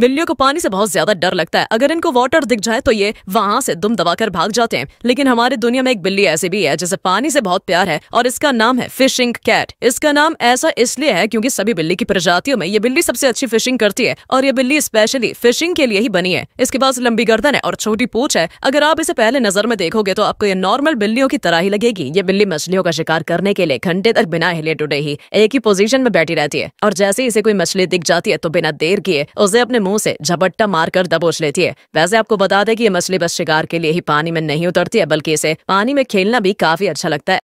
बिल्लियों को पानी से बहुत ज्यादा डर लगता है अगर इनको वाटर दिख जाए तो ये वहां से दुम दबाकर भाग जाते हैं लेकिन हमारी दुनिया में एक बिल्ली ऐसी भी है जिसे पानी से बहुत प्यार है और इसका नाम है फिशिंग कैट इसका नाम ऐसा इसलिए है क्योंकि सभी बिल्ली की प्रजातियों में ये बिल्ली सबसे अच्छी फिशिंग करती है और ये बिल्ली स्पेशली फिशिंग के लिए ही बनी है इसके पास लंबी गर्दन है और छोटी पूछ है अगर आप इसे पहले नजर में देखोगे तो आपको ये नॉर्मल बिल्लियों की तरह ही लगेगी ये बिल्ली मछलियों का शिकार करने के लिए घंटे तक बिना हिले टुडे ही एक ही पोजिशन में बैठी रहती है और जैसे इसे कोई मछली दिख जाती है तो बिना देर किए उसे अपने मुंह से झपट्टा मारकर दबोच लेती है वैसे आपको बता दें कि ये मछली बस शिकार के लिए ही पानी में नहीं उतरती है बल्कि इसे पानी में खेलना भी काफी अच्छा लगता है